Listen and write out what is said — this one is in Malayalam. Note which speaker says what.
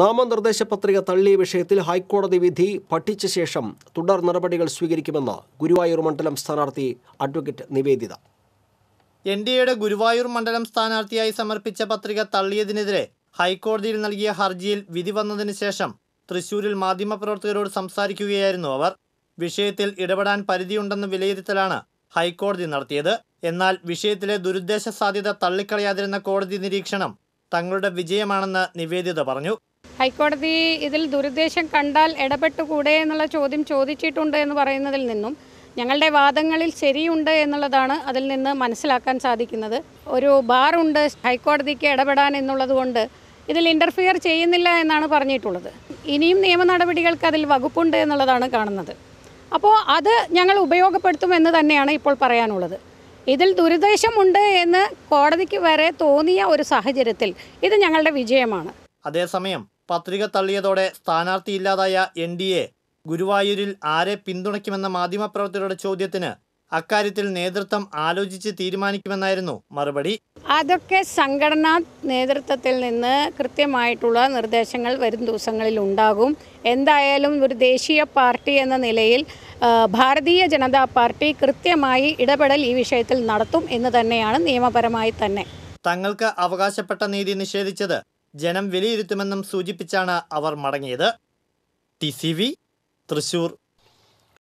Speaker 1: നാമനിർദ്ദേശ പത്രിക തള്ളിയ വിഷയത്തിൽ ഹൈക്കോടതി വിധി പഠിച്ച ശേഷം തുടർ നടപടികൾ സ്വീകരിക്കുമെന്ന് ഗുരുവായൂർ മണ്ഡലം സ്ഥാനാർത്ഥി അഡ്വക്കേറ്റ് നിവേദിത എൻ ഡി എയുടെ ഗുരുവായൂർ മണ്ഡലം സ്ഥാനാർത്ഥിയായി സമർപ്പിച്ച പത്രിക തള്ളിയതിനെതിരെ ഹൈക്കോടതിയിൽ നൽകിയ ഹർജിയിൽ വിധി വന്നതിന് ശേഷം തൃശൂരിൽ മാധ്യമപ്രവർത്തകരോട് സംസാരിക്കുകയായിരുന്നു അവർ വിഷയത്തിൽ ഇടപെടാൻ പരിധിയുണ്ടെന്ന് വിലയിരുത്തലാണ് ഹൈക്കോടതി നടത്തിയത് എന്നാൽ വിഷയത്തിലെ ദുരുദ്ദേശ സാധ്യത തള്ളിക്കളയാതിരുന്ന കോടതി നിരീക്ഷണം തങ്ങളുടെ വിജയമാണെന്ന് നിവേദിത പറഞ്ഞു
Speaker 2: ഹൈക്കോടതി ഇതിൽ ദുരുദ്ദേശം കണ്ടാൽ ഇടപെട്ടുകൂടെ എന്നുള്ള ചോദ്യം ചോദിച്ചിട്ടുണ്ട് എന്ന് പറയുന്നതിൽ നിന്നും ഞങ്ങളുടെ വാദങ്ങളിൽ ശരിയുണ്ട് എന്നുള്ളതാണ് അതിൽ നിന്ന് മനസ്സിലാക്കാൻ സാധിക്കുന്നത് ഒരു ബാറുണ്ട് ഹൈക്കോടതിക്ക് ഇടപെടാൻ എന്നുള്ളതുകൊണ്ട് ഇതിൽ ഇൻ്റർഫിയർ ചെയ്യുന്നില്ല എന്നാണ് പറഞ്ഞിട്ടുള്ളത് ഇനിയും നിയമ നടപടികൾക്ക് അതിൽ വകുപ്പുണ്ട് എന്നുള്ളതാണ് കാണുന്നത് അപ്പോൾ അത് ഞങ്ങൾ ഉപയോഗപ്പെടുത്തുമെന്ന് തന്നെയാണ് ഇപ്പോൾ പറയാനുള്ളത് ഇതിൽ ദുരുദ്ദേശമുണ്ട് എന്ന് കോടതിക്ക് വരെ തോന്നിയ ഒരു സാഹചര്യത്തിൽ ഇത് ഞങ്ങളുടെ വിജയമാണ്
Speaker 1: അതേസമയം പത്രിക തള്ളിയതോടെ സ്ഥാനാർത്ഥിയില്ലാതായ എൻ ഡി എ ഗുരുവായൂരിൽ ആരെ പിന്തുണയ്ക്കുമെന്ന മാധ്യമപ്രവർത്തകരുടെ ചോദ്യത്തിന് അക്കാര്യത്തിൽ നേതൃത്വം ആലോചിച്ച് തീരുമാനിക്കുമെന്നായിരുന്നു മറുപടി
Speaker 2: അതൊക്കെ സംഘടനാ നേതൃത്വത്തിൽ നിന്ന് കൃത്യമായിട്ടുള്ള നിർദ്ദേശങ്ങൾ വരും ദിവസങ്ങളിൽ ഉണ്ടാകും എന്തായാലും ഒരു ദേശീയ പാർട്ടി എന്ന നിലയിൽ ഭാരതീയ ജനതാ പാർട്ടി കൃത്യമായി ഇടപെടൽ ഈ വിഷയത്തിൽ നടത്തും എന്ന് തന്നെയാണ് നിയമപരമായി തന്നെ
Speaker 1: തങ്ങൾക്ക് അവകാശപ്പെട്ട നീതി നിഷേധിച്ചത് ജനം വിലയിരുത്തുമെന്നും സൂചിപ്പിച്ചാണ് അവർ മടങ്ങിയത് ടി തൃശൂർ